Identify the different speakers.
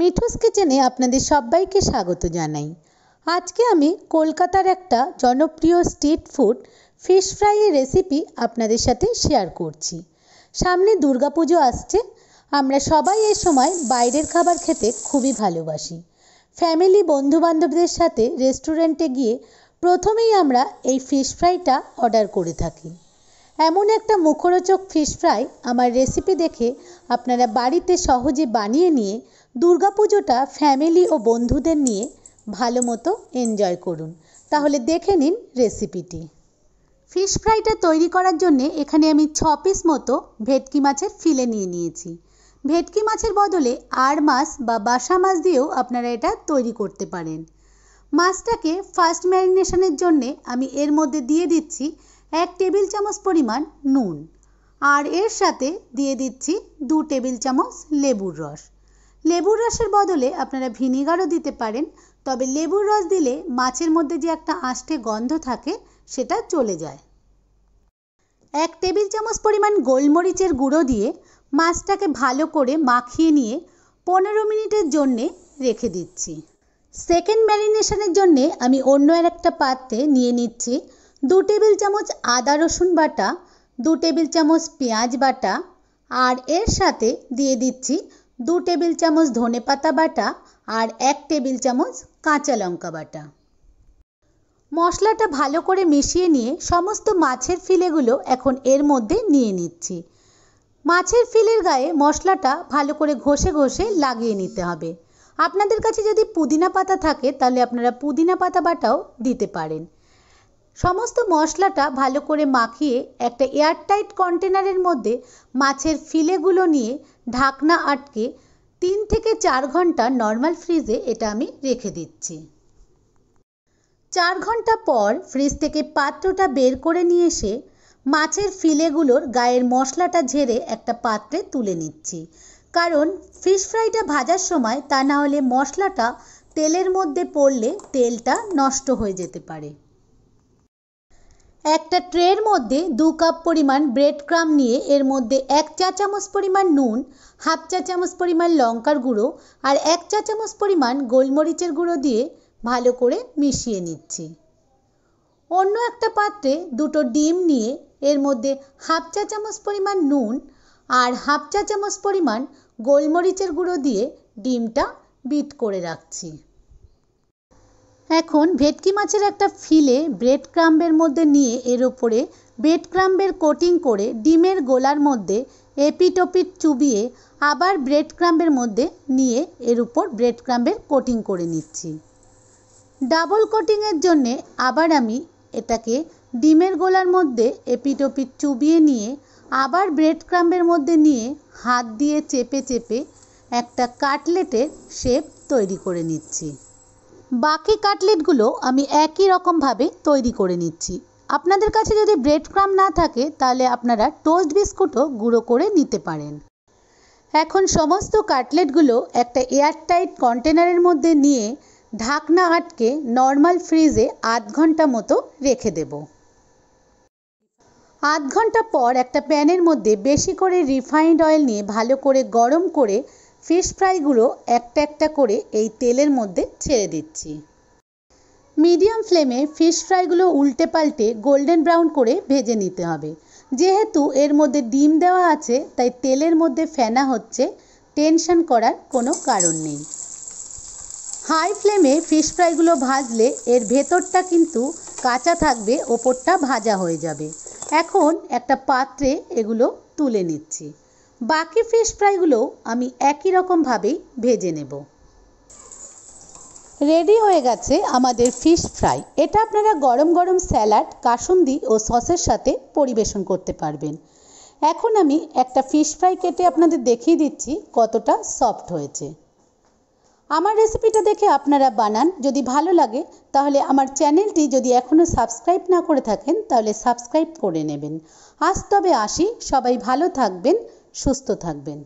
Speaker 1: মিঠুস কিচেনে আপনাদের সবাইকে স্বাগত জানাই আজকে আমি কলকাতার একটা জনপ্রিয় স্ট্রিট ফুড ফিশ ফ্রাইয়ের রেসিপি আপনাদের সাথে শেয়ার করছি সামনে দুর্গাপুজো আসছে আমরা সবাই এ সময় বাইরের খাবার খেতে খুবই ভালোবাসি ফ্যামিলি বন্ধুবান্ধবদের সাথে রেস্টুরেন্টে গিয়ে প্রথমেই আমরা এই ফিশ ফ্রাইটা অর্ডার করে থাকি এমন একটা মুখরোচক ফিশ ফ্রাই আমার রেসিপি দেখে আপনারা বাড়িতে সহজে বানিয়ে নিয়ে দুর্গাপুজোটা ফ্যামিলি ও বন্ধুদের নিয়ে ভালো মতো এনজয় করুন তাহলে দেখে নিন রেসিপিটি ফিশ ফ্রাইটা তৈরি করার জন্যে এখানে আমি ছ পিস মতো ভেটকি মাছের ফিলে নিয়ে নিয়েছি ভেটকি মাছের বদলে আর মাছ বা বাসা মাছ দিয়েও আপনারা এটা তৈরি করতে পারেন মাছটাকে ফার্স্ট ম্যারিনেশনের জন্যে আমি এর মধ্যে দিয়ে দিচ্ছি এক টেবিল চামচ পরিমাণ নুন আর এর সাথে দিয়ে দিচ্ছি দু টেবিল চামচ লেবুর রস লেবুর রসের বদলে আপনারা ভিনিগারও দিতে পারেন তবে লেবুর রস দিলে মাছের মধ্যে যে একটা আষ্টে গন্ধ থাকে সেটা চলে যায় এক টেবিল চামচ পরিমাণ গোলমরিচের গুঁড়ো দিয়ে মাছটাকে ভালো করে মাখিয়ে নিয়ে পনেরো মিনিটের জন্যে রেখে দিচ্ছি সেকেন্ড ম্যারিনেশনের জন্যে আমি অন্য আর একটা পাত্রে নিয়ে নিচ্ছি দু টেবিল চামচ আদা রসুন বাটা দু টেবিল চামচ পেঁয়াজ বাটা আর এর সাথে দিয়ে দিচ্ছি দু টেবিল চামচ ধনে পাতা বাটা আর এক টেবিল চামচ কাঁচা লঙ্কা বাটা মশলাটা ভালো করে মিশিয়ে নিয়ে সমস্ত মাছের ফিলেগুলো এখন এর মধ্যে নিয়ে নিচ্ছি মাছের ফিলের গায়ে মশলাটা ভালো করে ঘষে ঘষে লাগিয়ে নিতে হবে আপনাদের কাছে যদি পুদিনা পাতা থাকে তাহলে আপনারা পুদিনা পাতা বাটাও দিতে পারেন সমস্ত মশলাটা ভালো করে মাখিয়ে একটা এয়ারটাইট কন্টেনারের মধ্যে মাছের ফিলেগুলো নিয়ে ঢাকনা আটকে তিন থেকে চার ঘন্টা নর্মাল ফ্রিজে এটা আমি রেখে দিচ্ছি চার ঘন্টা পর ফ্রিজ থেকে পাত্রটা বের করে নিয়ে এসে মাছের ফিলেগুলোর গায়ের মশলাটা ঝেড়ে একটা পাত্রে তুলে নিচ্ছি কারণ ফিশ ফ্রাইটা ভাজার সময় তা না হলে মশলাটা তেলের মধ্যে পড়লে তেলটা নষ্ট হয়ে যেতে পারে একটা ট্রের মধ্যে দু কাপ পরিমাণ ব্রেড ক্রাম নিয়ে এর মধ্যে এক চা চামচ পরিমাণ নুন হাফ চা চামচ পরিমাণ লঙ্কার গুঁড়ো আর এক চা চামচ পরিমাণ গোলমরিচের গুঁড়ো দিয়ে ভালো করে মিশিয়ে নিচ্ছি অন্য একটা পাত্রে দুটো ডিম নিয়ে এর মধ্যে হাফ চা চামচ পরিমাণ নুন আর হাফ চা চামচ পরিমাণ গোলমরিচের গুঁড়ো দিয়ে ডিমটা বিট করে রাখছি এখন ভেটকি মাছের একটা ফিলে ব্রেড ক্রাম্বের মধ্যে নিয়ে এর ওপরে ব্রেড ক্রাম্বের কোটিং করে ডিমের গোলার মধ্যে এপিটপিট চুবিয়ে আবার ব্রেড ক্রাম্বের মধ্যে নিয়ে এর উপর ব্রেড ক্রাম্বের কোটিং করে নিচ্ছি ডাবল কোটিংয়ের জন্যে আবার আমি এটাকে ডিমের গোলার মধ্যে এপিটপিট চুবিয়ে নিয়ে আবার ব্রেড ক্রাম্বের মধ্যে নিয়ে হাত দিয়ে চেপে চেপে একটা কাটলেটের শেপ তৈরি করে নিচ্ছি বাকি কাটলেটগুলো আমি একই রকমভাবে তৈরি করে নিচ্ছি আপনাদের কাছে যদি ব্রেড ক্রাম না থাকে তাহলে আপনারা টোস্ট বিস্কুটও গুঁড়ো করে নিতে পারেন এখন সমস্ত কাটলেটগুলো একটা এয়ারটাইট কন্টেনারের মধ্যে নিয়ে ঢাকনা আটকে নর্মাল ফ্রিজে আধ ঘন্টা মতো রেখে দেব আধ ঘন্টা পর একটা প্যানের মধ্যে বেশি করে রিফাইন্ড অয়েল নিয়ে ভালো করে গরম করে ফিশ ফ্রাইগুলো একটা একটা করে এই তেলের মধ্যে ছেড়ে দিচ্ছি মিডিয়াম ফ্লেমে ফিশ ফ্রাইগুলো উল্টে পাল্টে গোল্ডেন ব্রাউন করে ভেজে নিতে হবে যেহেতু এর মধ্যে ডিম দেওয়া আছে তাই তেলের মধ্যে ফেনা হচ্ছে টেনশন করার কোনো কারণ নেই হাই ফ্লেমে ফিশ ফ্রাইগুলো ভাজলে এর ভেতরটা কিন্তু কাঁচা থাকবে ওপরটা ভাজা হয়ে যাবে এখন একটা পাত্রে এগুলো তুলে নিচ্ছি বাকি ফিশ ফ্রাইগুলো আমি একই রকমভাবেই ভেজে নেব রেডি হয়ে গেছে আমাদের ফিশ ফ্রাই এটা আপনারা গরম গরম স্যালাড কাসুন্দি ও সসের সাথে পরিবেশন করতে পারবেন এখন আমি একটা ফিশ ফ্রাই কেটে আপনাদের দেখিয়ে দিচ্ছি কতটা সফট হয়েছে আমার রেসিপিটা দেখে আপনারা বানান যদি ভালো লাগে তাহলে আমার চ্যানেলটি যদি এখনও সাবস্ক্রাইব না করে থাকেন তাহলে সাবস্ক্রাইব করে নেবেন আজ তবে আসি সবাই ভালো থাকবেন সুস্থ থাকবেন